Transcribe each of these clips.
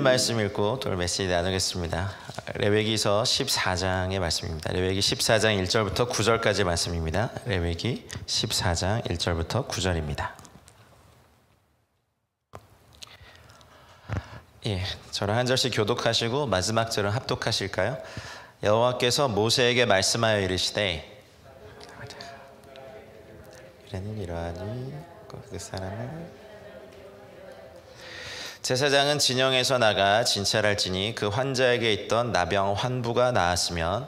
하나 말씀 읽고 돌 메시지 나누겠습니다. 레위기서 14장의 말씀입니다. 레위기 14장 1절부터 9절까지 말씀입니다. 레위기 14장 1절부터 9절입니다. 예, 저를 한 절씩 교독하시고 마지막 절은 합독하실까요? 여호와께서 모세에게 말씀하여 이르시되 이래는 이러하니 그 사람을 제사장은 진영에서 나가 진찰할지니 그 환자에게 있던 나병 환부가 나았으면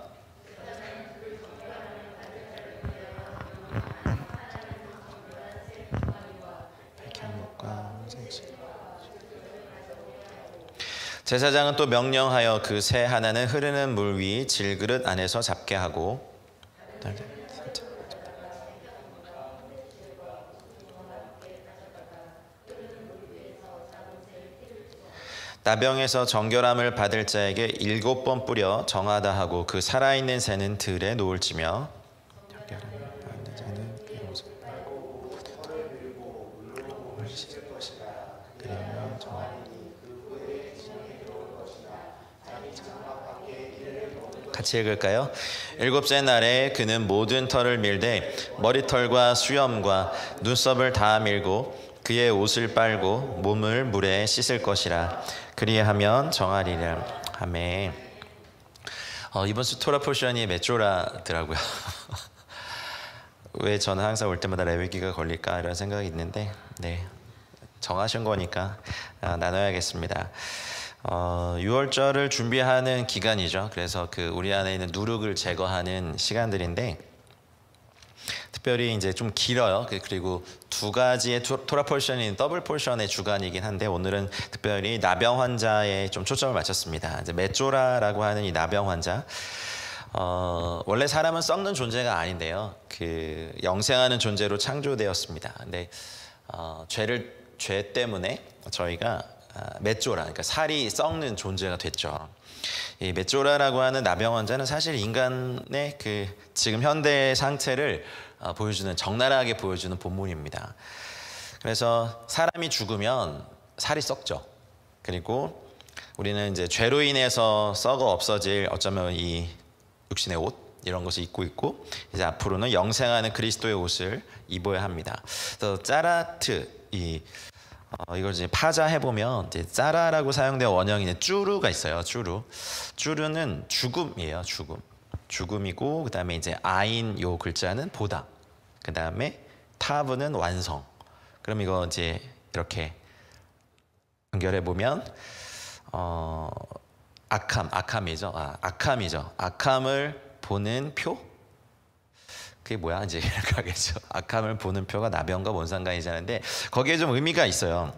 제사장은 또 명령하여 그 새 하나는 흐르는 물 위 질그릇 안에서 잡게 하고 나병에서 정결함을 받을 자에게 일곱 번 뿌려 정하다 하고 그 살아있는 새는 들에 놓을지며 같이 읽을까요? 일곱째 날에 그는 모든 털을 밀되 머리털과 수염과 눈썹을 다 밀고 그의 옷을 빨고 몸을 물에 씻을 것이라 그리하면 정하리라 하매 어, 이번 주 토라 포션이 메조라더라고요. 왜 저는 항상 올 때마다 레위기가 걸릴까 이런 생각이 있는데 네 정하신 거니까 아, 나눠야겠습니다. 어, 6월절을 준비하는 기간이죠. 그래서 그 우리 안에 있는 누룩을 제거하는 시간들인데 특별히 이제 좀 길어요. 그, 그리고 두 가지의 토라 포션인 더블 포션의 주간이긴 한데 오늘은 특별히 나병 환자에 좀 초점을 맞췄습니다. 이제 메조라라고 하는 이 나병 환자. 어, 원래 사람은 썩는 존재가 아닌데요. 그 영생하는 존재로 창조되었습니다. 근데 어, 죄를 죄 때문에 저희가 아, 메조라, 그러니까 살이 썩는 존재가 됐죠. 이 메조라라고 하는 나병 환자는 사실 인간의 그 지금 현대 상태를 어, 보여주는 적나라하게 보여주는 본문입니다. 그래서 사람이 죽으면 살이 썩죠. 그리고 우리는 이제 죄로 인해서 썩어 없어질 어쩌면 이 육신의 옷 이런 것을 입고 있고 이제 앞으로는 영생하는 그리스도의 옷을 입어야 합니다. 그래서 짜라트 이 어, 이걸 이제 파자 해보면 이제 짜라라고 사용된 원형이 쭈루가 있어요. 쭈루. 쭈루는 죽음이에요. 죽음. 죽음이고 그다음에 이제 아인 요 글자는 보다. 그다음에 타브는 완성. 그럼 이거 이제 이렇게 연결해 보면 어 악함, 악함이죠 아, 악함이죠악함을 보는 표 그게 뭐야 이제 이렇게 하겠죠. 악함을 보는 표가 나병과 뭔 상관이지 하는데 거기에 좀 의미가 있어요.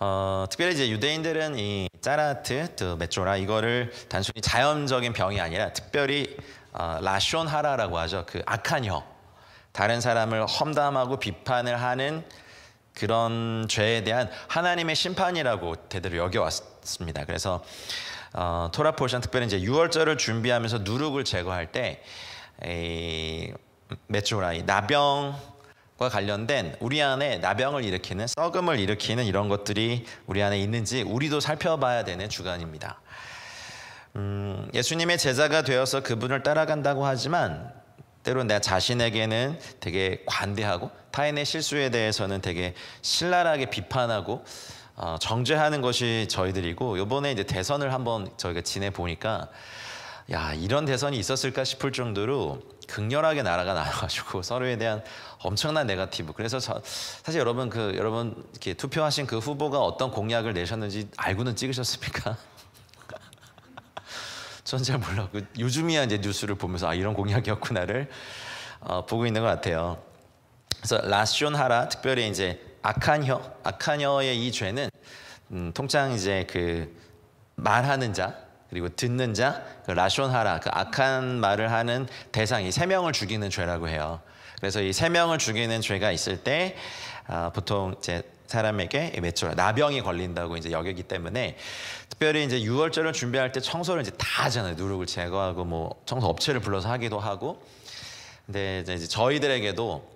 어, 특별히 이제 유대인들은 이 짜라트, 또 메조라 이거를 단순히 자연적인 병이 아니라 특별히 어, 라숀하라라고 하죠. 그 악한 혀. 다른 사람을 험담하고 비판을 하는 그런 죄에 대한 하나님의 심판이라고 대대로 여겨왔습니다. 그래서 어, 토라 포션 특별히 이제 유월절을 준비하면서 누룩을 제거할 때 이, 메조라 이 나병 과 관련된 우리 안에 나병을 일으키는 썩음을 일으키는 이런 것들이 우리 안에 있는지 우리도 살펴봐야 되는 주간입니다. 음, 예수님의 제자가 되어서 그분을 따라간다고 하지만 때론 내 자신에게는 되게 관대하고 타인의 실수에 대해서는 되게 신랄하게 비판하고 어, 정죄하는 것이 저희들이고 이번에 이제 대선을 한번 저희가 지내 보니까 야 이런 대선이 있었을까 싶을 정도로 극렬하게 나라가 나와가지고 서로에 대한 엄청난 네가티브. 그래서 저, 사실 여러분 그 여러분 이렇게 투표하신 그 후보가 어떤 공약을 내셨는지 알고는 찍으셨습니까? 전잘몰랐그 요즘이야 이제 뉴스를 보면서 아 이런 공약이었구나를 어, 보고 있는 것 같아요. 그래서 라시온하라 특별히 이제 아카혀 아칸혀의 이 죄는 음, 통장 이제 그 말하는 자 그리고 듣는 자, 그 라쇼하라, 그 악한 말을 하는 대상이 세 명을 죽이는 죄라고 해요. 그래서 이 세 명을 죽이는 죄가 있을 때 어, 보통 이제 사람에게 매출 나병이 걸린다고 이제 여기기 때문에 특별히 이제 6월절을 준비할 때 청소를 이제 다 하잖아요. 누룩을 제거하고 뭐 청소 업체를 불러서 하기도 하고. 근데 이제 저희들에게도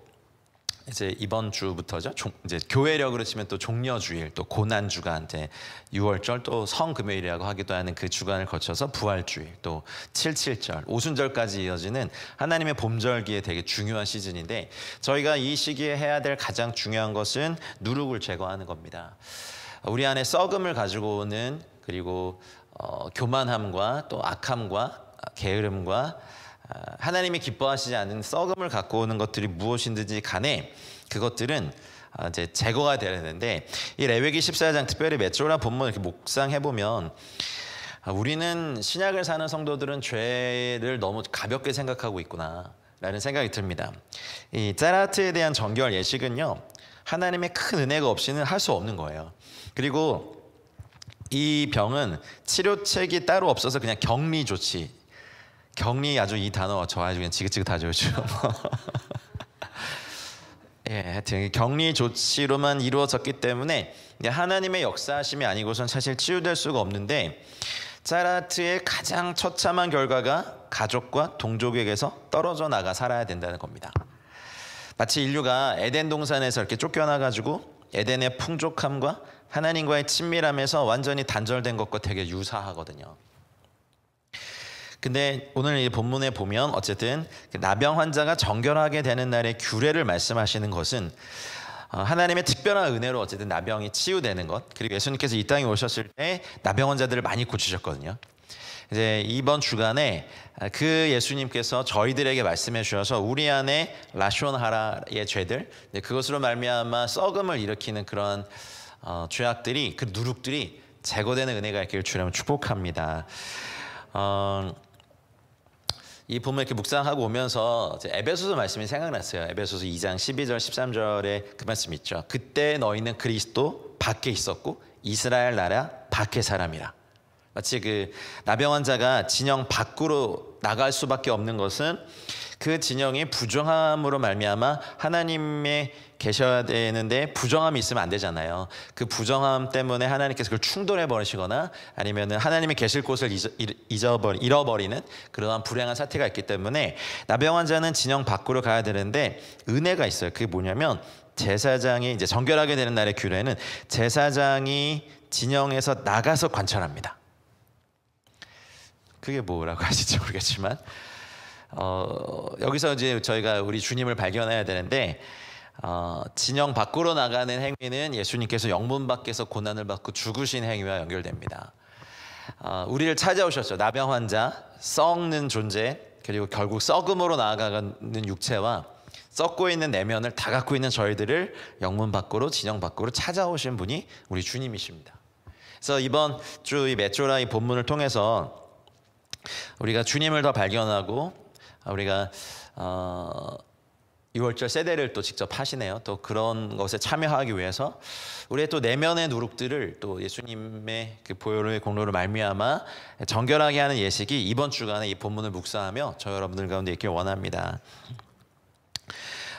이제 이번 주부터죠. 종, 이제 교회력으로 치면 또 종려 주일, 또 고난 주간, 이제 6월절 또 성금요일이라고 하기도 하는 그 주간을 거쳐서 부활 주일, 또 칠칠절, 오순절까지 이어지는 하나님의 봄절기에 되게 중요한 시즌인데 저희가 이 시기에 해야 될 가장 중요한 것은 누룩을 제거하는 겁니다. 우리 안에 썩음을 가지고 오는 그리고 어, 교만함과 또 악함과 게으름과 하나님이 기뻐하시지 않은 썩음을 갖고 오는 것들이 무엇인지 간에 그것들은 아, 이제 제거가 되는데 어야되이 레위기 14장 특별히 메추나 본문을 이렇게 묵상해 보면 아, 우리는 신약을 사는 성도들은 죄를 너무 가볍게 생각하고 있구나 라는 생각이 듭니다. 이 짜라트에 대한 정결 예식은요. 하나님의 큰 은혜가 없이는 할 수 없는 거예요. 그리고 이 병은 치료책이 따로 없어서 그냥 격리 조치 격리 아주 이 단어 저 아주 그냥 지긋지긋하죠. 그렇 예, 하여튼 격리 조치로만 이루어졌기 때문에 하나님의 역사심이 아니고선 사실 치유될 수가 없는데 사라트의 가장 처참한 결과가 가족과 동족에게서 떨어져 나가 살아야 된다는 겁니다. 마치 인류가 에덴 동산에서 이렇게 쫓겨나 가지고 에덴의 풍족함과 하나님과의 친밀함에서 완전히 단절된 것과 되게 유사하거든요. 근데 오늘 이 본문에 보면 어쨌든 그 나병 환자가 정결하게 되는 날의 규례를 말씀하시는 것은 어, 하나님의 특별한 은혜로 어쨌든 나병이 치유되는 것 그리고 예수님께서 이 땅에 오셨을 때 나병 환자들을 많이 고치셨거든요. 이제 이번 주간에 아, 그 예수님께서 저희들에게 말씀해 주셔서 우리 안에 라쇼나라의 죄들 그것으로 말미암아 썩음을 일으키는 그런 어, 죄악들이 그 누룩들이 제거되는 은혜가 있기를 주님을 축복합니다. 어, 이 부분 이렇게 묵상하고 오면서 에베소서 말씀이 생각났어요. 에베소서 2장 12절 13절에 그 말씀 있죠. 그때 너희는 그리스도 밖에 있었고 이스라엘 나라 밖에 사람이라. 마치 그 나병 환자가 진영 밖으로 나갈 수밖에 없는 것은 그 진영이 부정함으로 말미암아 하나님의 계셔야 되는데 부정함이 있으면 안 되잖아요. 그 부정함 때문에 하나님께서 그걸 충돌해 버리시거나 아니면은 하나님이 계실 곳을 잊어버 잃어버리는 그러한 불행한 사태가 있기 때문에 나병 환자는 진영 밖으로 가야 되는데 은혜가 있어요. 그게 뭐냐면 제사장이 이제 정결하게 되는 날의 규례는 제사장이 진영에서 나가서 관찰합니다. 그게 뭐라고 하실지 모르겠지만 어, 여기서 이제 저희가 우리 주님을 발견해야 되는데 어, 진영 밖으로 나가는 행위는 예수님께서 영문 밖에서 고난을 받고 죽으신 행위와 연결됩니다. 어, 우리를 찾아오셨죠. 나병 환자, 썩는 존재, 그리고 결국 썩음으로 나아가는 육체와 썩고 있는 내면을 다 갖고 있는 저희들을 영문 밖으로 진영 밖으로 찾아오신 분이 우리 주님이십니다. 그래서 이번 주이 메초라 이 본문을 통해서 우리가 주님을 더 발견하고 아, 우리가 어, 월절 세대를 또 직접 하시네요. 또 그런 것에 참여하기 위해서 우리의 또 내면의 누룩들을 또 예수님의 그 보혈의 공로를 말미암아 정결하게 하는 예식이 이번 주간에 이 본문을 묵상하며 저 여러분들 가운데 있길 원합니다.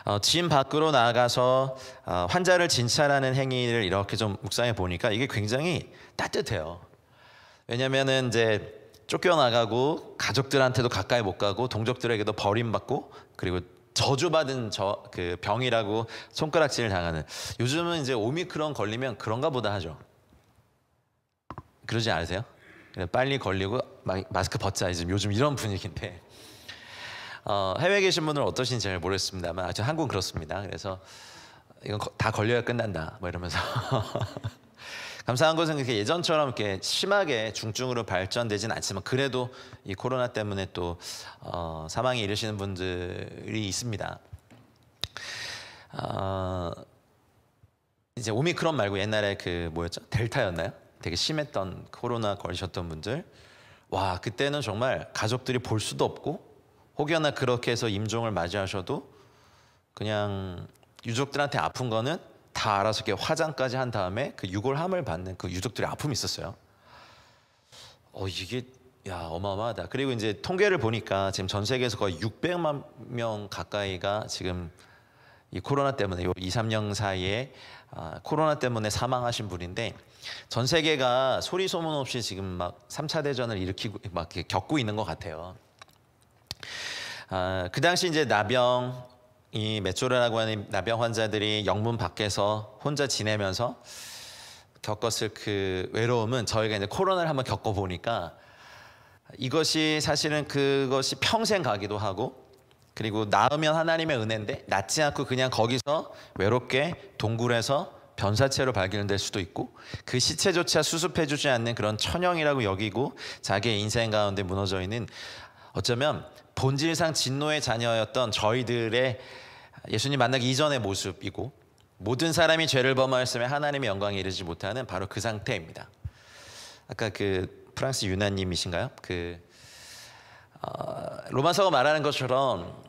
어, 진 밖으로 나가서 어, 환자를 진찰하는 행위를 이렇게 좀 묵상해 보니까 이게 굉장히 따뜻해요. 왜냐면은 이제 쫓겨나가고 가족들한테도 가까이 못 가고 동족들에게도 버림받고 그리고 저주받은 저 그 병이라고 손가락질을 당하는 요즘은 이제 오미크론 걸리면 그런가 보다 하죠. 그러지 않으세요? 빨리 걸리고 마스크 벗자 지금 요즘 이런 분위기인데 어, 해외에 계신 분들은 어떠신지 잘 모르겠습니다만 아주 한국은 그렇습니다. 그래서 이건 다 걸려야 끝난다 뭐 이러면서 감사한 것은 이렇게 예전처럼 이렇게 심하게 중증으로 발전되진 않지만 그래도 이 코로나 때문에 또 어, 사망에 이르시는 분들이 있습니다. 어, 이제 오미크론 말고 옛날에 그 뭐였죠? 델타였나요? 되게 심했던 코로나 걸리셨던 분들. 와, 그때는 정말 가족들이 볼 수도 없고 혹여나 그렇게 해서 임종을 맞이하셔도 그냥 유족들한테 아픈 거는 다 알아서 이렇게 화장까지 한 다음에 그 유골함을 받는 그 유족들의 아픔이 있었어요. 어 이게 야 어마어마하다. 그리고 이제 통계를 보니까 지금 전 세계에서 거의 600만 명 가까이가 지금 이 코로나 때문에 요 2, 3년 사이에 아, 코로나 때문에 사망하신 분인데 전 세계가 소리 소문 없이 지금 막 3차 대전을 일으키고 막 겪고 있는 것 같아요. 아, 그 당시 이제 나병 이 메조라라고 하는 나병 환자들이 영문 밖에서 혼자 지내면서 겪었을 그 외로움은 저희가 이제 코로나를 한번 겪어보니까 이것이 사실은 그것이 평생 가기도 하고 그리고 나으면 하나님의 은혜인데 낫지 않고 그냥 거기서 외롭게 동굴에서 변사체로 발견될 수도 있고 그 시체조차 수습해주지 않는 그런 천형이라고 여기고 자기의 인생 가운데 무너져 있는 어쩌면 본질상 진노의 자녀였던 저희들의 예수님 만나기 이전의 모습이고 모든 사람이 죄를 범하였으에 하나님의 영광에 이르지 못하는 바로 그 상태입니다. 아까 그 프랑스 유나님이신가요? 그 어, 로마서가 말하는 것처럼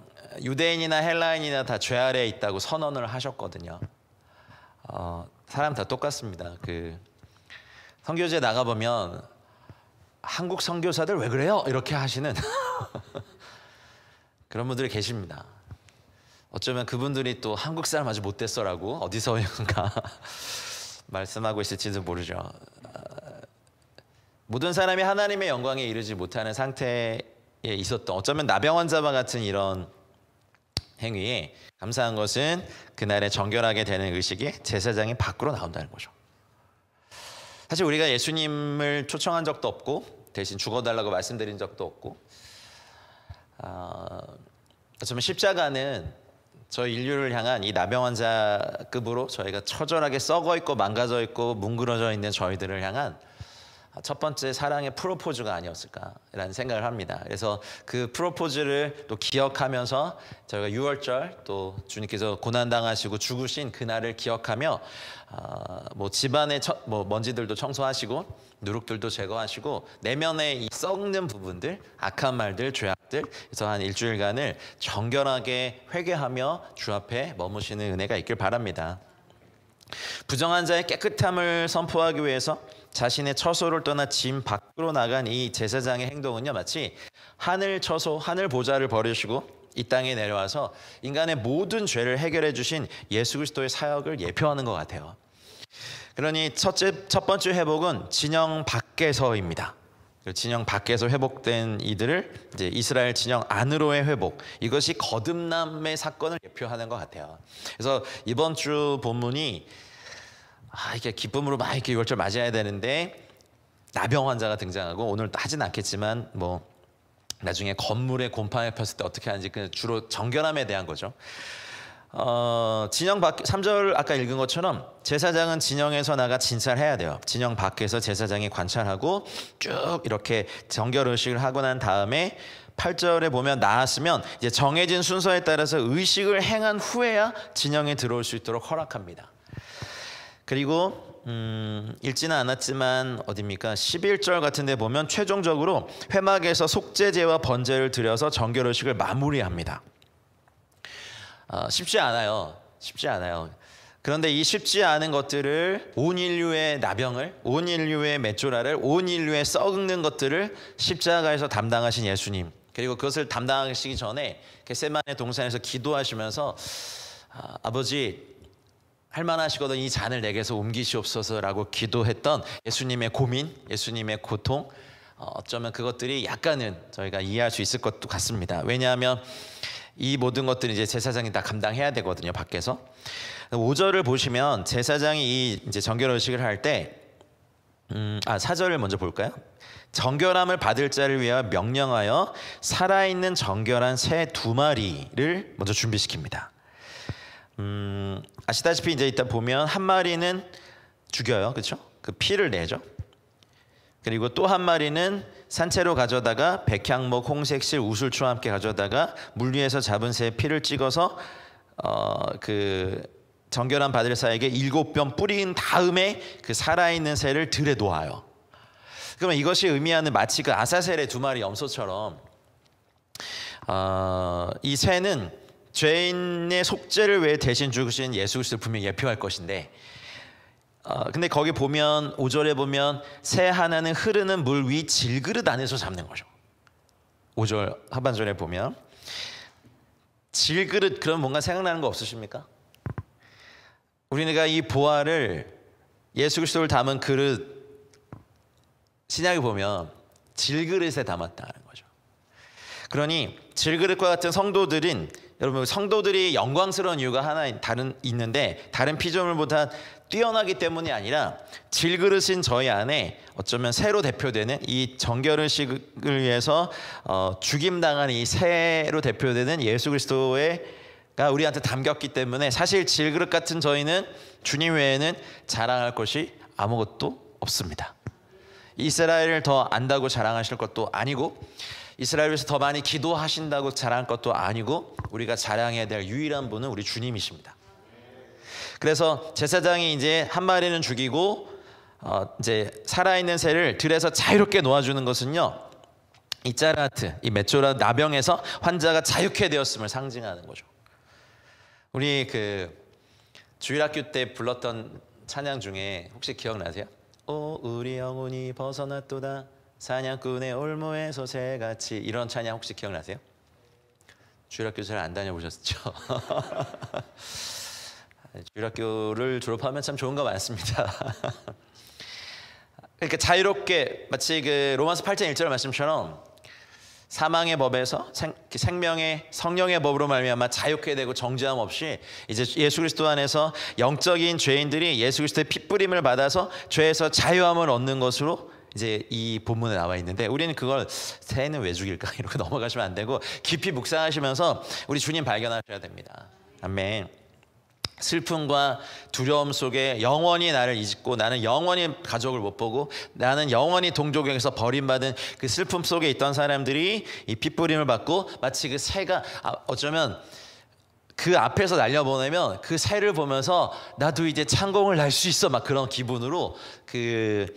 유대인이나 헬라인이나 다 죄 아래에 있다고 선언을 하셨거든요. 어, 사람 다 똑같습니다. 그성교제 나가 보면 한국 성교사들왜 그래요? 이렇게 하시는 그런 분들이 계십니다. 어쩌면 그분들이 또 한국 사람 아주 못됐어라고 어디서인가 말씀하고 있을지도 모르죠. 아, 모든 사람이 하나님의 영광에 이르지 못하는 상태에 있었던 어쩌면 나병 환자와 같은 이런 행위에 감사한 것은 그날에 정결하게 되는 의식이 제사장이 밖으로 나온다는 거죠. 사실 우리가 예수님을 초청한 적도 없고 대신 죽어달라고 말씀드린 적도 없고 어쩌면 아, 십자가는 저 인류를 향한 이 나병 환자급으로 저희가 처절하게 썩어 있고 망가져 있고 뭉그러져 있는 저희들을 향한 아, 첫 번째 사랑의 프로포즈가 아니었을까라는 생각을 합니다. 그래서 그 프로포즈를 또 기억하면서 저희가 6월절 또 주님께서 고난당하시고 죽으신 그날을 기억하며 어, 뭐 집안의 처, 뭐 먼지들도 청소하시고 누룩들도 제거하시고 내면의 이 썩는 부분들 악한 말들 죄악들 그래서 한 일주일간을 정결하게 회개하며 주 앞에 머무시는 은혜가 있길 바랍니다. 부정한 자의 깨끗함을 선포하기 위해서 자신의 처소를 떠나 짐 밖으로 나간 이 제사장의 행동은요 마치 하늘 처소 하늘 보좌를 버리시고 이 땅에 내려와서 인간의 모든 죄를 해결해 주신 예수 그리스도의 사역을 예표하는 것 같아요. 그러니 첫째, 첫 번째 회복은 진영 밖에서입니다. 그 진영 밖에서 회복된 이들을 이제 이스라엘 진영 안으로의 회복 이것이 거듭남의 사건을 예표하는 것 같아요. 그래서 이번 주 본문이 아, 이게 기쁨으로 막 이렇게 6월절 맞이해야 되는데 나병 환자가 등장하고 오늘 하진 않겠지만 뭐 나중에 건물에 곰팡이 폈을 때 어떻게 하는지 그 주로 정결함에 대한 거죠. 어, 진영 밖 3절 아까 읽은 것처럼 제사장은 진영에서 나가 진찰해야 돼요. 진영 밖에서 제사장이 관찰하고 쭉 이렇게 정결 의식을 하고 난 다음에 8절에 보면 나았으면 이제 정해진 순서에 따라서 의식을 행한 후에야 진영에 들어올 수 있도록 허락합니다. 그리고 음, 읽지는 않았지만 어딥니까? 11절 같은 데 보면 최종적으로 회막에서 속죄제와 번제를 드려서 정결의식을 마무리합니다. 어, 쉽지 않아요. 쉽지 않아요. 그런데 이 쉽지 않은 것들을 온 인류의 나병을, 온 인류의 맷조라를, 온 인류의 썩는 것들을 십자가에서 담당하신 예수님. 그리고 그것을 담당하시기 전에 겟세만의 동산에서 기도하시면서 아, 아버지 할만하시거든 이 잔을 내게서 옮기시옵소서라고 기도했던 예수님의 고민, 예수님의 고통 어, 어쩌면 그것들이 약간은 저희가 이해할 수 있을 것도 같습니다. 왜냐하면 이 모든 것들은 이제 제사장이 다 감당해야 되거든요 밖에서 5절을 보시면 제사장이 이 이제 정결의식을 할때 음, 아 사절을 먼저 볼까요? 정결함을 받을 자를 위하여 명령하여 살아있는 정결한 새 두 마리를 먼저 준비시킵니다. 음, 아시다시피 이제 일단 보면 한 마리는 죽여요. 그렇죠? 그 피를 내죠. 그리고 또 한 마리는 산채로 가져다가 백향목, 홍색실, 우술초와 함께 가져다가 물 위에서 잡은 새의 피를 찍어서 어, 그 정결한 바들사에게 일곱 뼘 뿌린 다음에 그 살아있는 새를 들에 놓아요. 그러면 이것이 의미하는 마치 그 아사셀의 두 마리 염소처럼 어, 이 새는 죄인의 속죄를 위해 대신 죽으신 예수 그리스도를 분명히 예표할 것인데 어, 근데 거기 보면 5절에 보면 새 하나는 흐르는 물 위 질그릇 안에서 잡는 거죠. 5절 하반절에 보면 질그릇 그럼 뭔가 생각나는 거 없으십니까? 우리가 이 보화를 예수 그리스도를 담은 그릇 신약에 보면 질그릇에 담았다는 거죠. 그러니 질그릇과 같은 성도들인 여러분 성도들이 영광스러운 이유가 하나 다른 있는데 다른 피조물보다 뛰어나기 때문이 아니라 질그릇인 저희 안에 어쩌면 새로 대표되는 이 정결의식을 위해서 어, 죽임당한 이 새로 대표되는 예수 그리스도가 우리한테 담겼기 때문에 사실 질그릇 같은 저희는 주님 외에는 자랑할 것이 아무것도 없습니다. 이스라엘을 더 안다고 자랑하실 것도 아니고 이스라엘에서 더 많이 기도하신다고 자랑할 것도 아니고 우리가 자랑해야 될 유일한 분은 우리 주님이십니다. 그래서 제사장이 이제 한 마리는 죽이고 어 이제 살아있는 새를 들에서 자유롭게 놓아주는 것은요 이 짜라트 이 메조라 나병에서 환자가 자유케 되었음을 상징하는 거죠. 우리 그 주일학교 때 불렀던 찬양 중에 혹시 기억나세요? 오 우리 영혼이 벗어났도다 사냥꾼의 그 올무에서 새같이 이런 찬양 혹시 기억나세요? 주일학교 잘안 다녀보셨죠? 주일학교를 졸업하면 참 좋은 거 많습니다. 그러니까 자유롭게 마치 그 로마서 8장 1절 말씀처럼 사망의 법에서 생, 그 명의 성령의 법으로 말미암아 자유케 되고 정죄함 없이 이제 예수 그리스도 안에서 영적인 죄인들이 예수 그리스도의 핏부림을 받아서 죄에서 자유함을 얻는 것으로 이제 이 본문에 나와 있는데 우리는 그걸 새는 왜 죽일까 이렇게 넘어가시면 안 되고 깊이 묵상하시면서 우리 주님 발견하셔야 됩니다. 아멘. 슬픔과 두려움 속에 영원히 나를 잊고 나는 영원히 가족을 못 보고 나는 영원히 동족에게서 버림받은 그 슬픔 속에 있던 사람들이 이 핏부림을 받고 마치 그 새가 아, 어쩌면 그 앞에서 날려보내면 그 새를 보면서 나도 이제 창공을 날 수 있어 막 그런 기분으로 그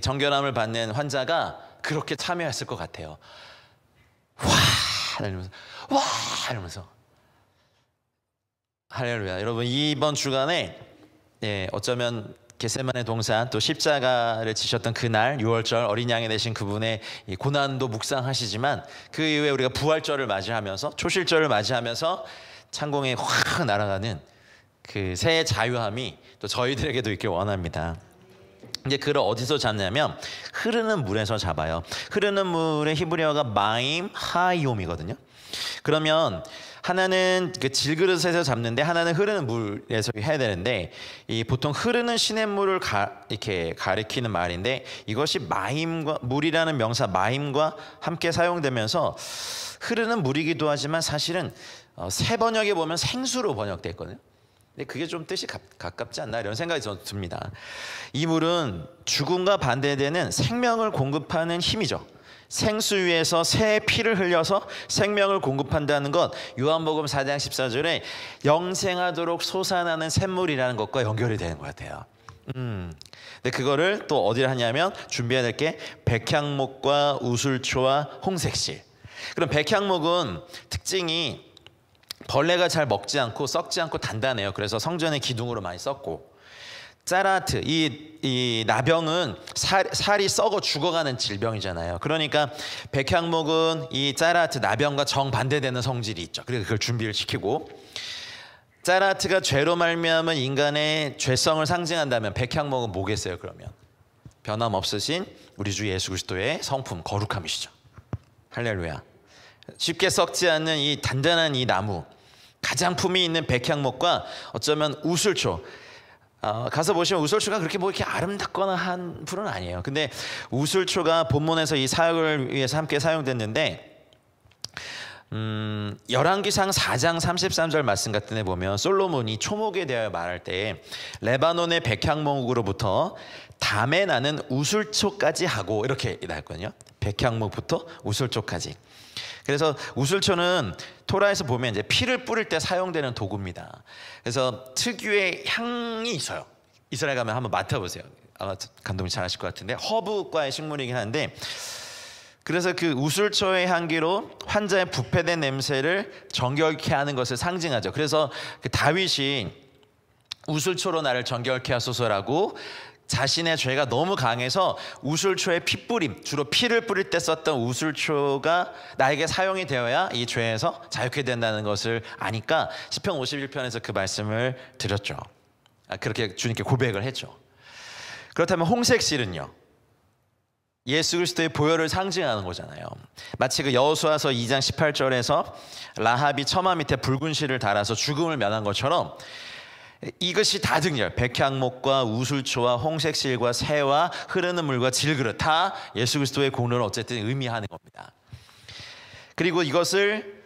정결함을 받는 환자가 그렇게 참여했을 것 같아요. 와 이러면서 와 이러면서 할렐루야. 여러분 이번 주간에 예, 어쩌면 겟세만의 동산 또 십자가를 지셨던 그날 6월절 어린 양이 되신 그분의 고난도 묵상하시지만 그 이후에 우리가 부활절을 맞이하면서 초실절을 맞이하면서 창공에 확 날아가는 그 새해 자유함이 또 저희들에게도 있길 원합니다. 이제 그를 어디서 잡냐면 흐르는 물에서 잡아요. 흐르는 물의 히브리어가 마임 하이옴이거든요. 그러면 하나는 그 질그릇에서 잡는데 하나는 흐르는 물에서 해야 되는데 이 보통 흐르는 시냇물을 가, 이렇게 가리키는 말인데 이것이 마임과 물이라는 명사 마임과 함께 사용되면서 흐르는 물이기도 하지만 사실은 어, 세 번역에 보면 생수로 번역됐거든요. 근데 그게 좀 뜻이 가, 깝지 않나 이런 생각이 듭니다. 이 물은 죽음과 반대되는 생명을 공급하는 힘이죠. 생수 위에서 새의 피를 흘려서 생명을 공급한다는 것 요한복음 4장 14절에 영생하도록 솟아나는 샘물이라는 것과 연결이 되는 것 같아요. 음. 근데 그거를 또 어디를 하냐면 준비해야 될 게 백향목과 우술초와 홍색실. 그럼 백향목은 특징이 벌레가 잘 먹지 않고 썩지 않고 단단해요. 그래서 성전의 기둥으로 많이 썼고 짜라트 이, 이 나병은 살, 살이 썩어 죽어가는 질병이잖아요. 그러니까 백향목은 이 짜라트 나병과 정반대되는 성질이 있죠. 그래서 그걸 준비를 시키고 짜라트가 죄로 말미암은 인간의 죄성을 상징한다면 백향목은 뭐겠어요? 그러면 변함없으신 우리 주 예수 그리스도의 성품 거룩함이시죠. 할렐루야. 쉽게 썩지 않는 이 단단한 이 나무, 가장 품이 있는 백향목과 어쩌면 우술초. 어, 가서 보시면 우술초가 그렇게 뭐 이렇게 아름답거나 한 풀은 아니에요. 근데 우술초가 본문에서 이 사역을 위해서 함께 사용됐는데 음, 열왕기상 4장 33절 말씀 같은 데 보면 솔로몬이 초목에 대하여 말할 때 레바논의 백향목으로부터 담에 나는 우술초까지 하고 이렇게 나왔거든요. 백향목부터 우슬초까지. 그래서 우슬초는 토라에서 보면 이제 피를 뿌릴 때 사용되는 도구입니다. 그래서 특유의 향이 있어요. 이스라엘 가면 한번 맡아보세요. 아마 감독님 잘 아실 것 같은데 허브과의 식물이긴 한데 그래서 그 우술초의 향기로 환자의 부패된 냄새를 정결케 하는 것을 상징하죠. 그래서 그 다윗이 우술초로 나를 정결케 하소서라고 자신의 죄가 너무 강해서 우술초의 핏뿌림, 주로 피를 뿌릴 때 썼던 우술초가 나에게 사용이 되어야 이 죄에서 자유케 된다는 것을 아니까 1 0편 51편에서 그 말씀을 드렸죠. 아, 그렇게 주님께 고백을 했죠. 그렇다면 홍색 실은요. 예수 그리스도의 보혈을 상징하는 거잖아요. 마치 그 여호수아서 2장 18절에서 라합이 처마 밑에 붉은 실을 달아서 죽음을 면한 것처럼 이것이 다등렬 백향목과 우술초와 홍색실과 새와 흐르는 물과 질그릇 다 예수 그리스도의 공로를 어쨌든 의미하는 겁니다. 그리고 이것을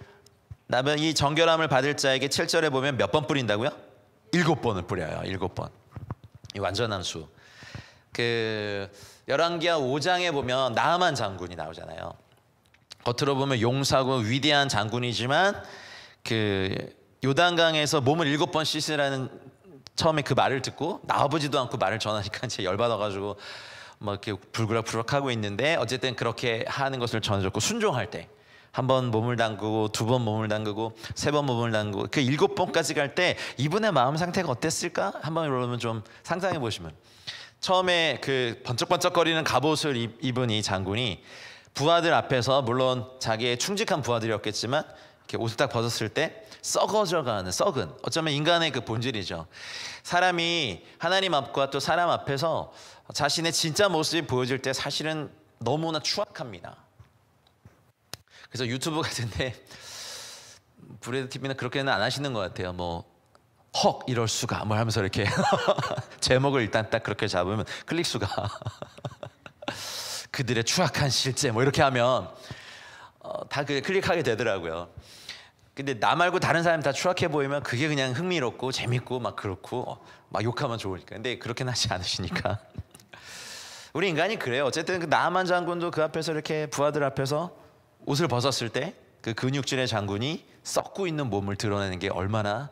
남은 이 정결함을 받을 자에게 7절에 보면 몇 번 뿌린다고요? 일곱 번을 뿌려요. 일곱 번. 이 완전한 수. 그 열왕기하 5장에 보면 나만 장군이 나오잖아요. 겉으로 보면 용사고 위대한 장군이지만 그 요단강에서 몸을 일곱 번 씻으라는 처음에 그 말을 듣고 나와보지도 않고 말을 전하니까 이제 열받아가지고 막 이렇게 불그락불락 하고 있는데 어쨌든 그렇게 하는 것을 전해줬고 순종할 때 한 번 몸을 담그고 두 번 몸을 담그고 세 번 몸을 담그고 그 일곱 번까지 갈 때 이분의 마음 상태가 어땠을까 한번 여러분 좀 상상해 보시면 처음에 그 번쩍번쩍거리는 갑옷을 입은 이 장군이 부하들 앞에서 물론 자기의 충직한 부하들이었겠지만 이렇게 옷을 딱 벗었을 때 썩어져가는 썩은 어쩌면 인간의 그 본질이죠. 사람이 하나님 앞과 또 사람 앞에서 자신의 진짜 모습이 보여질 때 사실은 너무나 추악합니다. 그래서 유튜브 같은데 브레드 TV는 그렇게는 안 하시는 것 같아요. 뭐 헉 이럴 수가 뭐 하면서 이렇게 제목을 일단 딱 그렇게 잡으면 클릭 수가 그들의 추악한 실제 뭐 이렇게 하면 어, 다그 클릭하게 되더라고요. 근데 나 말고 다른 사람 이다 추락해 보이면 그게 그냥 흥미롭고 재밌고 막 그렇고 어, 막 욕하면 좋으니까. 근데 그렇게는 하지 않으시니까. 우리 인간이 그래요. 어쨌든 그 나만 장군도 그 앞에서 이렇게 부하들 앞에서 옷을 벗었을 때 그 근육질의 장군이 썩고 있는 몸을 드러내는 게 얼마나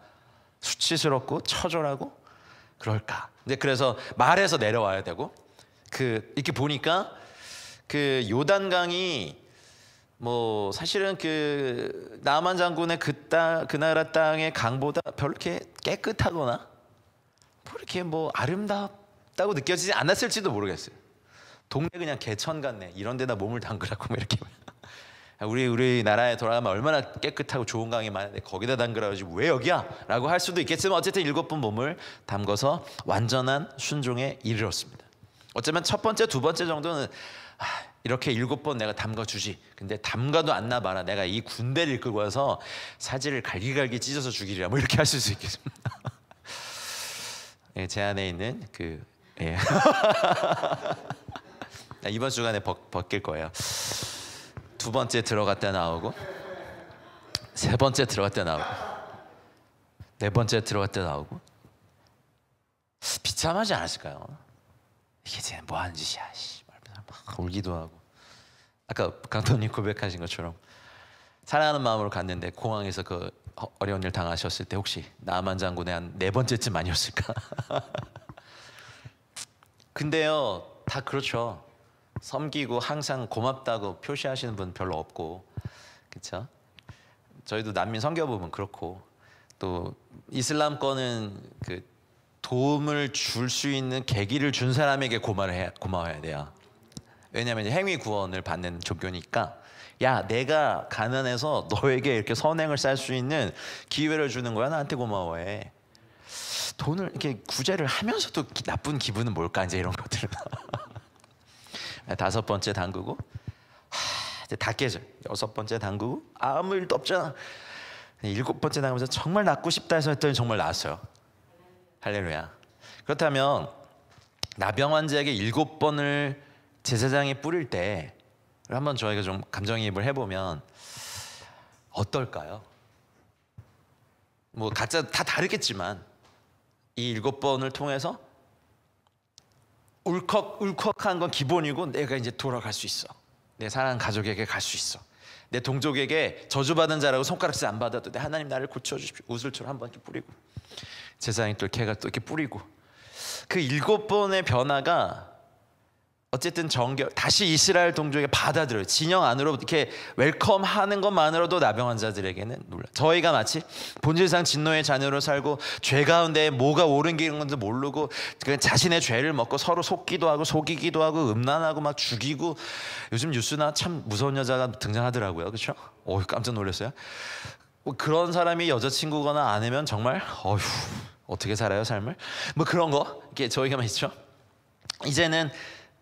수치스럽고 처절하고 그럴까. 근데 그래서 말에서 내려와야 되고 그 이렇게 보니까 그 요단강이 뭐 사실은 그 남한 장군의 그땅그 그 나라 땅의 강보다 별로 게 깨끗하거나 그렇게 뭐, 뭐 아름답다고 느껴지지 않았을지도 모르겠어요. 동네 그냥 개천 같네 이런 데다 몸을 담그라고 뭐 이렇게 아, 우리 우리 나라에 돌아가면 얼마나 깨끗하고 좋은 강이 많은데 거기다 담그라지 왜 여기야라고 할 수도 있겠지만 어쨌든 일곱 번 몸을 담궈서 완전한 순종에 이르렀습니다. 어쩌면 첫 번째 두 번째 정도는 아, 이렇게 일곱 번 내가 담가주지. 근데 담가도 안 나봐라. 내가 이 군대를 이끌고 와서 사지를 갈기갈기 찢어서 죽이리라. 뭐 이렇게 하실 수 있겠습니다. 예, 제 안에 있는 그 예. 아, 이번 주간에 벗, 벗길 거예요. 두 번째 들어갔다 나오고 세 번째 들어갔다 나오고 네 번째 들어갔다 나오고 비참하지 않았을까요? 이게 쟤뭐 하는 짓이야. 씨. 막 울기도 하고 아까 강도님 고백하신 것처럼 사랑하는 마음으로 갔는데 공항에서 그 어려운 일 당하셨을 때 혹시 나만 장군의 한 네 번째쯤 아니었을까? 근데요 다 그렇죠 섬기고 항상 고맙다고 표시하시는 분 별로 없고 그렇죠? 저희도 난민 선교보면 그렇고 또 이슬람권은 그 도움을 줄 수 있는 계기를 준 사람에게 고마를 해, 야 돼요. 왜냐하면 행위 구원을 받는 종교니까 야 내가 가난해서 너에게 이렇게 선행을 쌓을 수 있는 기회를 주는 거야 나한테 고마워해 돈을 이렇게 구제를 하면서도 기, 나쁜 기분은 뭘까 이제 이런 것들 아, 다섯 번째 당구고 이제 다 깨져 여섯 번째 당구고 아무 일도 없잖아 일곱 번째 당하면서 정말 낫고 싶다 해서 했더니 정말 나았어요 할렐루야 그렇다면 나병 환자에게 일곱 번을 제사장이 뿌릴 때 한번 저희가 좀 감정이입을 해보면 어떨까요? 뭐 각자 다 다르겠지만 이 일곱 번을 통해서 울컥 울컥한 건 기본이고 내가 이제 돌아갈 수 있어. 내 사랑 가족에게 갈 수 있어. 내 동족에게 저주받은 자라고 손가락질 안 받아도 내 하나님 나를 고쳐주십시오. 우슬초로 한번 이렇게 뿌리고 제사장이 또 걔가 또 이렇게 뿌리고 그 일곱 번의 변화가 어쨌든 정결 다시 이스라엘 동족에 받아들여 진영 안으로 이렇게 웰컴하는 것만으로도 나병 환자들에게는 놀라. 저희가 마치 본질상 진노의 자녀로 살고 죄 가운데 뭐가 옳은 게 있는 건지 모르고 그냥 자신의 죄를 먹고 서로 속기도 하고 속이기도 하고 음란하고 막 죽이고 요즘 뉴스나 참 무서운 여자가 등장하더라고요. 그렇죠? 오 깜짝 놀랐어요. 뭐 그런 사람이 여자친구거나 아니면 정말 어휴 어떻게 살아요 삶을? 뭐 그런 거 이게 저희가 있죠. 이제는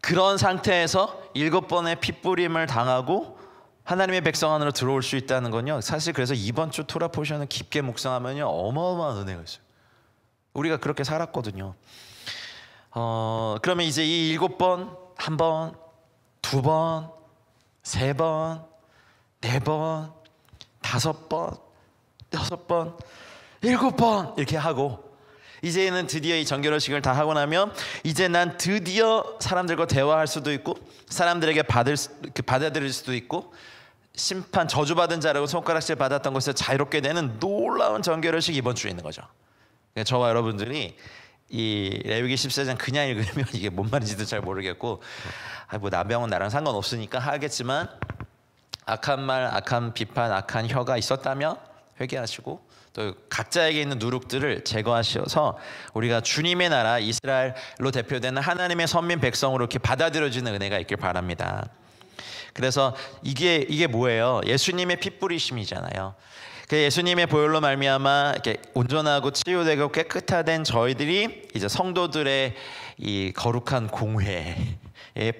그런 상태에서 일곱 번의 핏부림을 당하고 하나님의 백성 안으로 들어올 수 있다는 건요. 사실 그래서 이번 주 토라 포션을 깊게 묵상하면요. 어마어마한 은혜가 있어요. 우리가 그렇게 살았거든요. 어, 그러면 이제 이 일곱 번, 한 번, 두 번, 세 번, 네 번, 다섯 번, 여섯 번, 일곱 번 이렇게 하고 이제는 드디어 이 정결호식을 다 하고 나면 이제 난 드디어 사람들과 대화할 수도 있고 사람들에게 받을 그 받아들일 수도 있고 심판 저주받은 자라고 손가락질 받았던 것에서 자유롭게 되는 놀라운 정결호식이 이번 주에 있는 거죠. 그러니까 저와 여러분들이 이 레위기 14장 그냥 읽으면 이게 뭔 말인지도 잘 모르겠고 아, 뭐 나병은 나랑 상관없으니까 하겠지만 악한 말, 악한 비판, 악한 혀가 있었다면 회개하시고 또 각자에게 있는 누룩들을 제거하셔서 우리가 주님의 나라 이스라엘로 대표되는 하나님의 선민 백성으로 이렇게 받아들여지는 은혜가 있길 바랍니다. 그래서 이게 이게 뭐예요? 예수님의 핏뿌리심이잖아요. 그 예수님의 보혈로 말미암아 이렇게 온전하고 치유되고 깨끗하된 저희들이 이제 성도들의 이 거룩한 공회에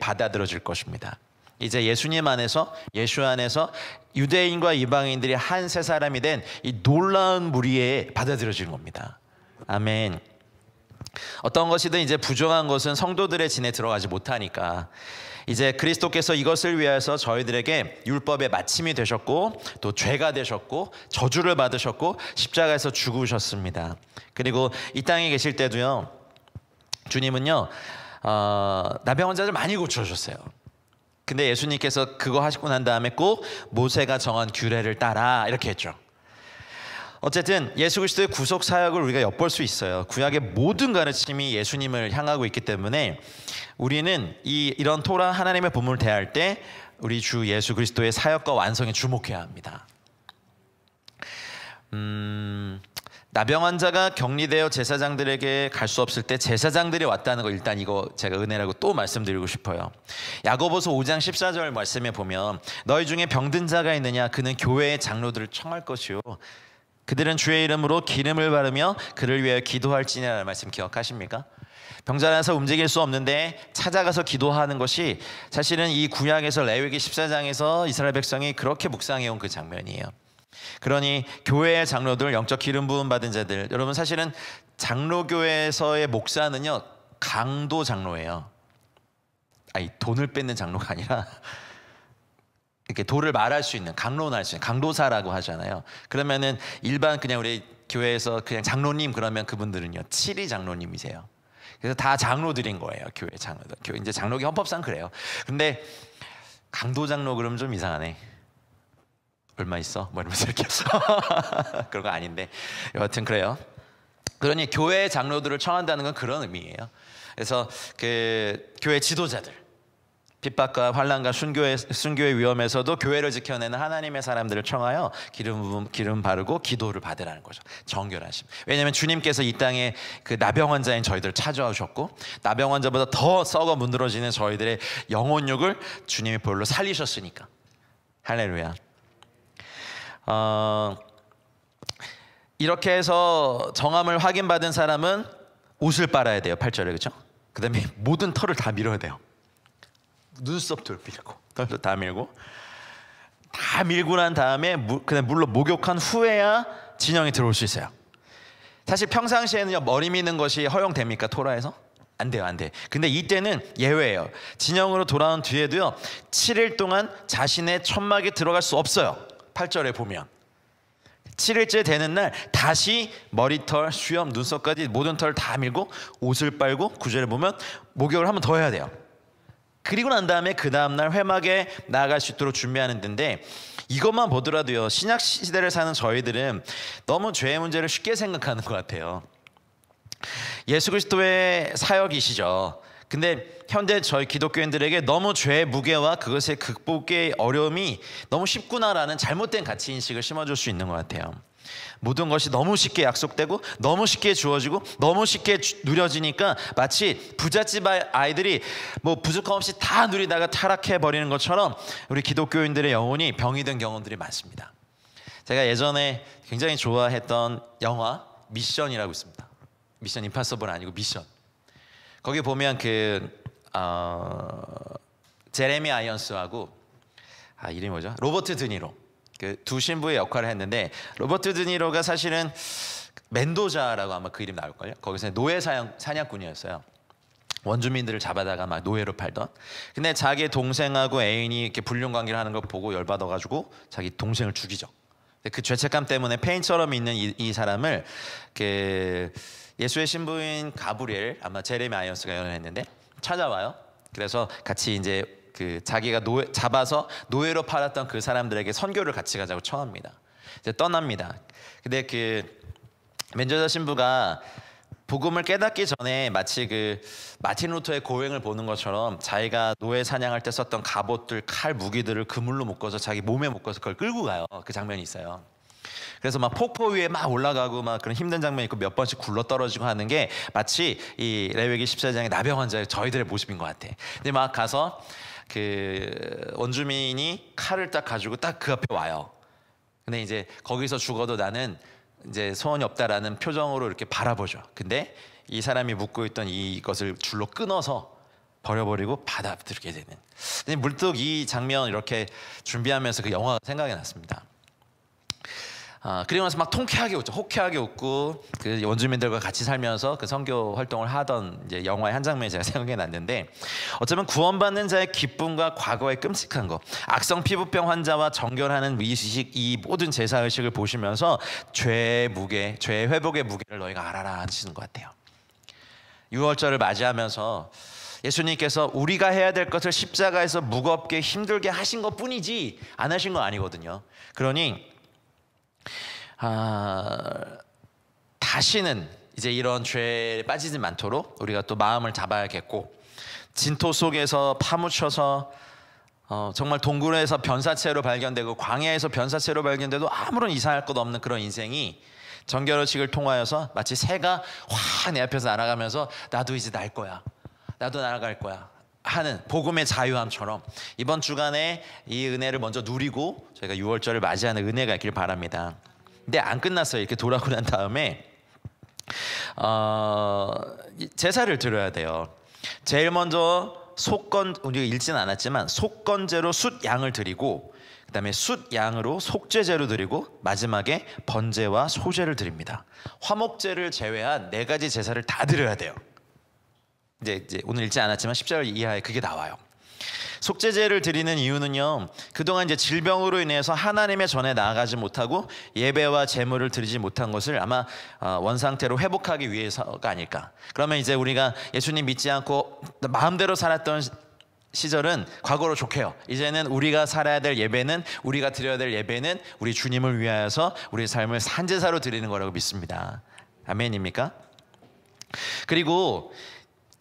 받아들여질 것입니다. 이제 예수님 안에서 예수 안에서 유대인과 이방인들이 한 세 사람이 된 이 놀라운 무리에 받아들여지는 겁니다. 아멘. 어떤 것이든 이제 부정한 것은 성도들의 진에 들어가지 못하니까 이제 그리스도께서 이것을 위하여서 저희들에게 율법의 마침이 되셨고 또 죄가 되셨고 저주를 받으셨고 십자가에서 죽으셨습니다. 그리고 이 땅에 계실 때도요 주님은요 어, 나병 환자를 많이 고쳐주셨어요. 근데 예수님께서 그거 하시고 난 다음에 꼭 모세가 정한 규례를 따라 이렇게 했죠. 어쨌든 예수 그리스도의 구속 사역을 우리가 엿볼 수 있어요. 구약의 모든 가르침이 예수님을 향하고 있기 때문에 우리는 이 이런 토라 하나님의 본문을 대할 때 우리 주 예수 그리스도의 사역과 완성에 주목해야 합니다. 음, 나병 환자가 격리되어 제사장들에게 갈 수 없을 때 제사장들이 왔다는 거 일단 이거 제가 은혜라고 또 말씀드리고 싶어요. 야고보서 5장 14절 말씀에 보면 너희 중에 병든 자가 있느냐 그는 교회의 장로들을 청할 것이요 그들은 주의 이름으로 기름을 바르며 그를 위하여 기도할지니라는 말씀 기억하십니까? 병자라서 움직일 수 없는데 찾아가서 기도하는 것이 사실은 이 구약에서 레위기 14장에서 이스라엘 백성이 그렇게 묵상해온 그 장면이에요. 그러니 교회의 장로들 영적 기름 부음 받은 자들 여러분 사실은 장로교회에서의 목사는요 강도 장로예요. 아니 돈을 뺏는 장로가 아니라 이렇게 도을 말할 수 있는 강론할 수 있는 강도사라고 하잖아요. 그러면은 일반 그냥 우리 교회에서 그냥 장로님 그러면 그분들은요 칠이 장로님이세요. 그래서 다 장로들인 거예요 교회 장로들. 교회 이제 장로기 헌법상 그래요. 근데 강도 장로 그러면좀 이상하네. 얼마 있어? 뭐 이러면서 이렇게 그런 거 아닌데 여하튼 그래요. 그러니 교회 장로들을 청한다는 건 그런 의미예요. 그래서 그 교회 지도자들 핍박과 환란과 순교의, 순교의 위험에서도 교회를 지켜내는 하나님의 사람들을 청하여 기름 기름 바르고 기도를 받으라는 거죠. 정결하심. 왜냐하면 주님께서 이 땅에 그 나병 환자인 저희들을 찾아오셨고 나병 환자보다 더 썩어 문드러지는 저희들의 영혼육을 주님이 볼로 살리셨으니까. 할렐루야. 어, 이렇게 해서 정함을 확인받은 사람은 옷을 빨아야 돼요. 8절에 그죠그 다음에 모든 털을 다 밀어야 돼요. 눈썹도 밀고 털도 다 밀고 다 밀고 난 다음에 그냥 물로 목욕한 후에야 진영이 들어올 수 있어요. 사실 평상시에는요 머리 미는 것이 허용됩니까 토라에서? 안 돼요 안 돼. 근데 이때는 예외예요. 진영으로 돌아온 뒤에도요 7일 동안 자신의 천막에 들어갈 수 없어요. 8절에 보면 7일째 되는 날 다시 머리털, 수염, 눈썹까지 모든 털 다 밀고 옷을 빨고 구절에 보면 목욕을 한 번 더 해야 돼요. 그리고 난 다음에 그 다음 날 회막에 나아갈 수 있도록 준비하는 데인데 이것만 보더라도요 신약 시대를 사는 저희들은 너무 죄의 문제를 쉽게 생각하는 것 같아요. 예수 그리스도의 사역이시죠. 근데 현재 저희 기독교인들에게 너무 죄의 무게와 그것의 극복의 어려움이 너무 쉽구나라는 잘못된 가치 인식을 심어줄 수 있는 것 같아요. 모든 것이 너무 쉽게 약속되고 너무 쉽게 주어지고 너무 쉽게 누려지니까 마치 부잣집 아이들이 뭐 부족함 없이 다 누리다가 타락해 버리는 것처럼 우리 기독교인들의 영혼이 병이 된 경험들이 많습니다. 제가 예전에 굉장히 좋아했던 영화 미션이라고 있습니다. 미션 임파서블 아니고 미션. 거기 보면 그 어, 제레미 아이언스하고 아 이름이 뭐죠? 로버트 드니로 그 두 신부의 역할을 했는데 로버트 드니로가 사실은 멘도자라고 아마 그 이름 나올걸요. 거기서 노예 사냥, 사냥꾼이었어요. 원주민들을 잡아다가 막 노예로 팔던. 근데 자기 동생하고 애인이 이렇게 불륜 관계를 하는 걸 보고 열받아가지고 자기 동생을 죽이죠. 네, 그 죄책감 때문에 페인처럼 있는 이, 이 사람을 그 예수의 신부인 가브리엘 아마 제레미 아이언스가 연애했는데 찾아와요. 그래서 같이 이제 그 자기가 노예, 잡아서 노예로 팔았던 그 사람들에게 선교를 같이 가자고 청합니다. 이제 떠납니다. 근데 그 면제자 신부가 복음을 깨닫기 전에 마치 그 마틴 루터의 고행을 보는 것처럼 자기가 노예 사냥할 때 썼던 갑옷들, 칼, 무기들을 그물로 묶어서 자기 몸에 묶어서 그걸 끌고 가요. 그 장면이 있어요. 그래서 막 폭포 위에 막 올라가고 막 그런 힘든 장면이 있고 몇 번씩 굴러 떨어지고 하는 게 마치 이 레위기 14장의 나병 환자의 저희들의 모습인 것 같아. 근데 막 가서 그 원주민이 칼을 딱 가지고 딱 그 앞에 와요. 근데 이제 거기서 죽어도 나는 이제 소원이 없다라는 표정으로 이렇게 바라보죠. 근데 이 사람이 묻고 있던 이것을 줄로 끊어서 버려버리고 받아들게 되는. 근데 물뚝 이 장면 이렇게 준비하면서 그 영화가 생각이 났습니다. 아, 그리고 나서 막 통쾌하게 웃죠. 호쾌하게 웃고 그 원주민들과 같이 살면서 그 선교 활동을 하던 이제 영화의 한 장면이 제가 생각이 났는데 어쩌면 구원받는 자의 기쁨과 과거의 끔찍한 것, 악성 피부병 환자와 정결하는 위시식이 모든 제사 의식을 보시면서 죄의 무게, 죄의 회복의 무게를 너희가 알아라 하시는 것 같아요. 6월절을 맞이하면서 예수님께서 우리가 해야 될 것을 십자가에서 무겁게 힘들게 하신 것 뿐이지 안 하신 건 아니거든요. 그러니 아, 다시는 이제 이런 죄에 빠지지 않도록 우리가 또 마음을 잡아야겠고 진토 속에서 파묻혀서 어, 정말 동굴에서 변사체로 발견되고 광야에서 변사체로 발견돼도 아무런 이상할 것 없는 그런 인생이 정결의식을 통하여서 마치 새가 확내 앞에서 날아가면서 나도 이제 날 거야. 나도 날아갈 거야. 하는 복음의 자유함처럼 이번 주간에 이 은혜를 먼저 누리고 저희가 6월절을 맞이하는 은혜가 있길 바랍니다. 근데 네, 안 끝났어요. 이렇게 돌아오고 난 다음에 어, 제사를 드려야 돼요. 제일 먼저 속건 우리가 읽지 않았지만 속건제로 숫양을 드리고 그다음에 숫양으로 속죄제로 드리고 마지막에 번제와 소제를 드립니다. 화목제를 제외한 네 가지 제사를 다 드려야 돼요. 이제, 이제 오늘 읽지 않았지만 십자가 이하에 그게 나와요. 속죄제를 드리는 이유는요. 그동안 이제 질병으로 인해서 하나님의 전에 나아가지 못하고 예배와 제물을 드리지 못한 것을 아마 어, 원상태로 회복하기 위해서가 아닐까. 그러면 이제 우리가 예수님 믿지 않고 마음대로 살았던 시절은 과거로 좋게요. 이제는 우리가 살아야 될 예배는 우리가 드려야 될 예배는 우리 주님을 위하여서 우리 삶을 산제사로 드리는 거라고 믿습니다. 아멘입니까? 그리고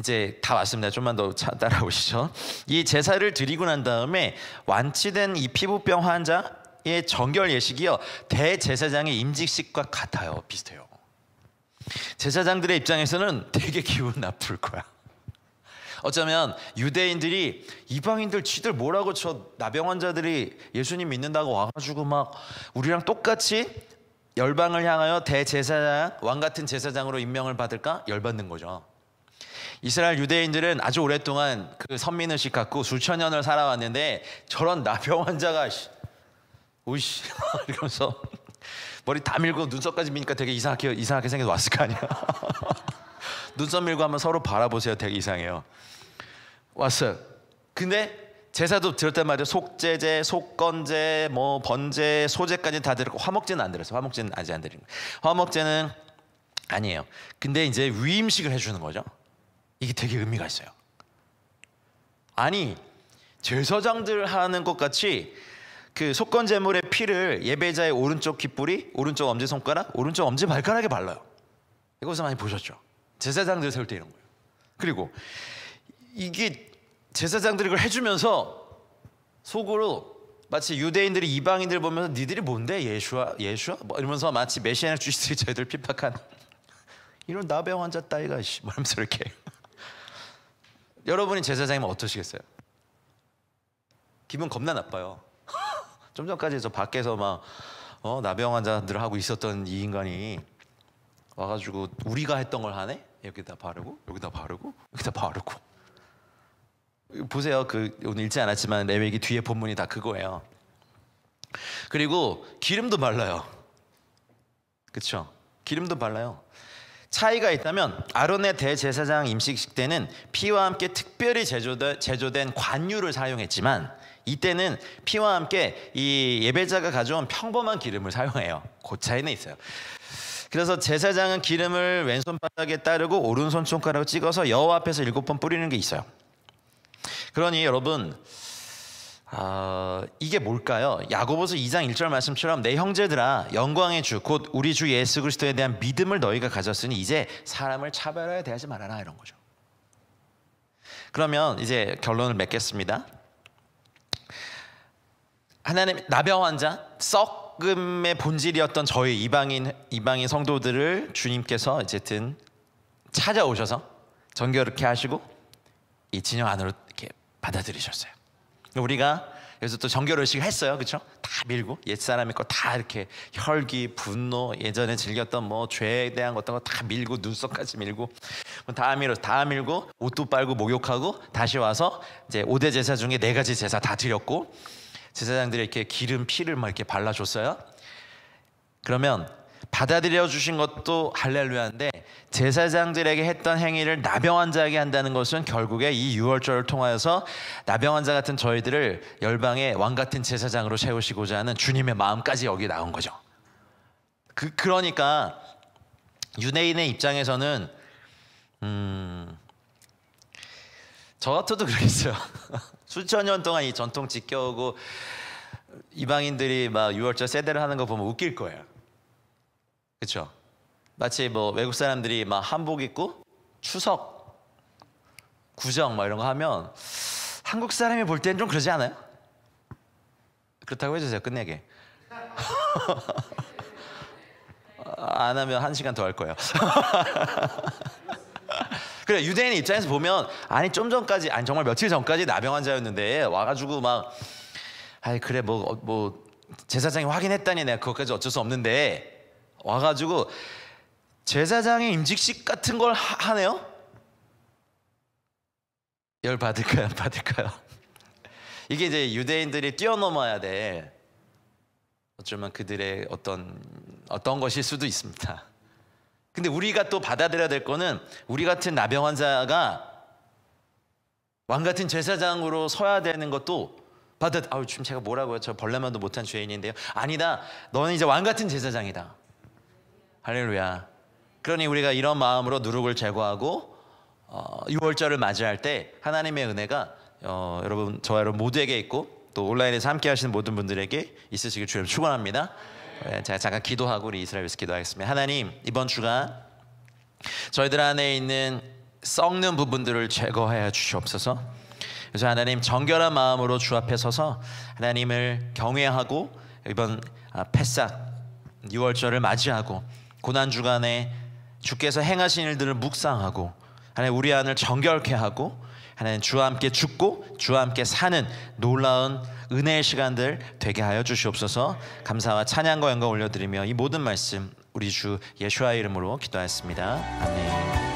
이제 다 왔습니다. 좀만 더 따라오시죠. 이 제사를 드리고 난 다음에 완치된 이 피부병 환자의 정결 예식이요 대제사장의 임직식과 같아요. 비슷해요. 제사장들의 입장에서는 되게 기분 나쁠 거야. 어쩌면 유대인들이 이방인들 쥐들 뭐라고 저 나병 환자들이 예수님 믿는다고 와가지고 막 우리랑 똑같이 열방을 향하여 대제사장 왕 같은 제사장으로 임명을 받을까 열받는 거죠. 이스라엘 유대인들은 아주 오랫동안 그 선민의식 갖고 수천 년을 살아왔는데 저런 나병 환자가 오이씨 이러면서 머리 다 밀고 눈썹까지 미니까 되게 이상하게 이상하게 생겨 왔을 거 아니야. 눈썹 밀고 하면 서로 바라보세요. 되게 이상해요. 왔어요. 근데 제사도 들었단 말이에 속제제, 속건제, 뭐 번제, 소제까지 다 들었고 화목제는 안 들었어요. 화목제는 아직 안 드린 거예요. 화목제는 아니에요. 근데 이제 위임식을 해주는 거죠. 이게 되게 의미가 있어요. 아니 제사장들 하는 것 같이 그 속건 제물의 피를 예배자의 오른쪽 귓불이 오른쪽 엄지 손가락 오른쪽 엄지 발가락에 발라요. 이것을 많이 보셨죠? 제사장들 세울 때 이런 거예요. 그리고 이게 제사장들이 이걸 해주면서 속으로 마치 유대인들이 이방인들 보면서 니들이 뭔데 예수아 예수아 뭐 이러면서 마치 메시아나 주시들이 저희들 핍박한 이런 나병 환자 따위가 씨말면서 이렇게 여러분이 제사장이면 어떠시겠어요? 기분 겁나 나빠요. 좀 전까지 저 밖에서 막 어, 나병 환자들 하고 있었던 이 인간이 와가지고 우리가 했던 걸 하네? 여기다 바르고 여기다 바르고 여기다 바르고 보세요. 그 오늘 읽지 않았지만 레위기 뒤에 본문이 다 그거예요. 그리고 기름도 발라요. 그렇죠? 기름도 발라요. 차이가 있다면 아론의 대제사장 임식식 때는 피와 함께 특별히 제조된 관유를 사용했지만 이때는 피와 함께 이 예배자가 가져온 평범한 기름을 사용해요. 그 차이는 있어요. 그래서 제사장은 기름을 왼손 바닥에 따르고 오른손 손가락으로 찍어서 여호와 앞에서 일곱 번 뿌리는 게 있어요. 그러니 여러분 어, 이게 뭘까요? 야고보서 2장 1절 말씀처럼 내 형제들아 영광의 주 곧 우리 주 예수 그리스도에 대한 믿음을 너희가 가졌으니 이제 사람을 차별하여 대하지 말아라 이런 거죠. 그러면 이제 결론을 맺겠습니다. 하나님 나병 환자 썩음의 본질이었던 저희 이방인 이방인 성도들을 주님께서 어쨌든 찾아오셔서 정결케 하시고 이 진영 안으로 이렇게 받아들이셨어요. 우리가 그래서 또 정결의식을 했어요. 그렇다 밀고 옛사람의 거 다 이렇게 혈기, 분노, 예전에 즐겼던 뭐 죄에 대한 어떤 거다 밀고 눈썹까지 밀고 다 밀어 다 밀고 옷도 빨고 목욕하고 다시 와서 이제 5대 제사 중에 네 가지 제사 다 드렸고 제사장들이 이렇게 기름 피를 막 이렇게 발라 줬어요. 그러면 받아들여 주신 것도 할렐루야인데 제사장들에게 했던 행위를 나병 환자에게 한다는 것은 결국에 이 유월절을 통하여서 나병 환자 같은 저희들을 열방의 왕 같은 제사장으로 세우시고자 하는 주님의 마음까지 여기 나온 거죠. 그 그러니까 유대인의 입장에서는 음, 저 같아도 그러어요 수천 년 동안 이 전통 지켜오고 이방인들이 막 유월절 세대를 하는 거 보면 웃길 거예요. 그렇죠? 마치 뭐 외국 사람들이 막 한복 입고 추석, 구정 막 이런 거 하면 한국 사람이 볼 때는 좀 그러지 않아요? 그렇다고 해주세요. 끝내게. 안 하면 한 시간 더 할 거예요. 그래 유대인 입장에서 보면 아니 좀 전까지 아니 정말 며칠 전까지 나병 환자였는데 와가지고 막 아이 그래 뭐뭐 어, 뭐 제사장이 확인했다니 내가 그것까지 어쩔 수 없는데 와가지고 제사장의 임직식 같은 걸 하, 하네요. 열 받을까요? 받을까요? 이게 이제 유대인들이 뛰어넘어야 될 어쩌면 그들의 어떤 어떤 것일 수도 있습니다. 근데 우리가 또 받아들여야 될 거는 우리 같은 나병 환자가 왕 같은 제사장으로 서야 되는 것도 받아 아우 지금 제가 뭐라고요? 저 벌레만도 못한 죄인인데요. 아니다. 너는 이제 왕 같은 제사장이다. 할렐루야. 그러니 우리가 이런 마음으로 누룩을 제거하고 어, 6월절을 맞이할 때 하나님의 은혜가 어, 여러분 저와 여러분 모두에게 있고 또 온라인에서 함께 하시는 모든 분들에게 있으시길 주님 축원합니다. 네, 제가 잠깐 기도하고 우리 이스라엘에서 기도하겠습니다. 하나님 이번 주가 저희들 안에 있는 썩는 부분들을 제거하여 주시옵소서. 그래서 하나님 정결한 마음으로 주 앞에 서서 하나님을 경외하고 이번 아, 패싹 6월절을 맞이하고 고난 주간에 주께서 행하신 일들을 묵상하고 하나님 우리 안을 정결케 하고 하나님 주와 함께 죽고 주와 함께 사는 놀라운 은혜의 시간들 되게 하여 주시옵소서 감사와 찬양과 영광 올려드리며 이 모든 말씀 우리 주 예수와 이름으로 기도하였습니다 아멘.